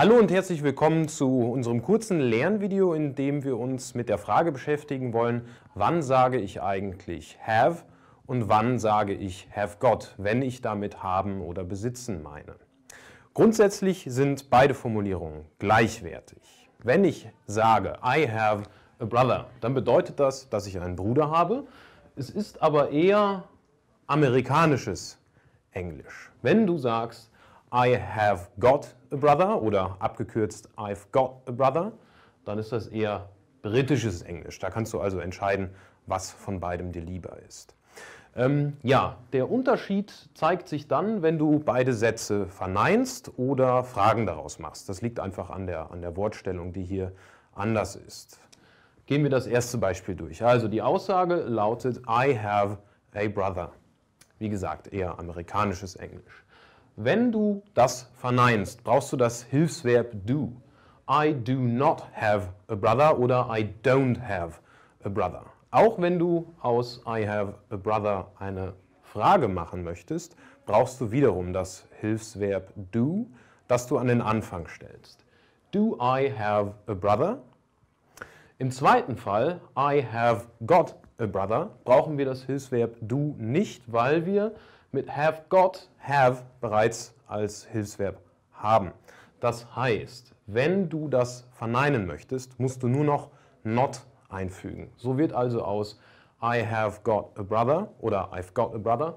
Hallo und herzlich willkommen zu unserem kurzen Lernvideo, in dem wir uns mit der Frage beschäftigen wollen, wann sage ich eigentlich have und wann sage ich have got, wenn ich damit haben oder besitzen meine. Grundsätzlich sind beide Formulierungen gleichwertig. Wenn ich sage I have a brother, dann bedeutet das, dass ich einen Bruder habe. Es ist aber eher amerikanisches Englisch. Wenn du sagst I have got a brother oder abgekürzt I've got a brother, dann ist das eher britisches Englisch. Da kannst du also entscheiden, was von beidem dir lieber ist. Ähm, ja, der Unterschied zeigt sich dann, wenn du beide Sätze verneinst oder Fragen daraus machst. Das liegt einfach an der, an der Wortstellung, die hier anders ist. Gehen wir das erste Beispiel durch. Also die Aussage lautet I have a brother. Wie gesagt, eher amerikanisches Englisch. Wenn du das verneinst, brauchst du das Hilfsverb do. I do not have a brother oder I don't have a brother. Auch wenn du aus I have a brother eine Frage machen möchtest, brauchst du wiederum das Hilfsverb do, das du an den Anfang stellst. Do I have a brother? Im zweiten Fall, I have got a brother, brauchen wir das Hilfsverb do nicht, weil wir mit have got, have bereits als Hilfsverb haben. Das heißt, wenn du das verneinen möchtest, musst du nur noch not einfügen. So wird also aus I have got a brother oder I've got a brother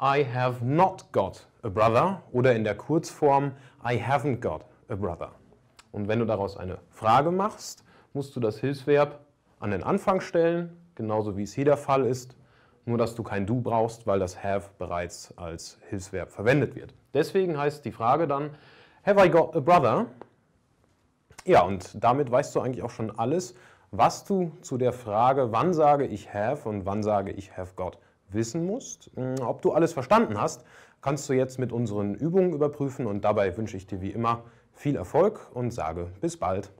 I have not got a brother oder in der Kurzform I haven't got a brother. Und wenn du daraus eine Frage machst, musst du das Hilfsverb an den Anfang stellen, genauso wie es hier der Fall ist nur dass du kein Du brauchst, weil das have bereits als Hilfsverb verwendet wird. Deswegen heißt die Frage dann, have I got a brother? Ja, und damit weißt du eigentlich auch schon alles, was du zu der Frage, wann sage ich have und wann sage ich have got, wissen musst. Hm, ob du alles verstanden hast, kannst du jetzt mit unseren Übungen überprüfen und dabei wünsche ich dir wie immer viel Erfolg und sage bis bald.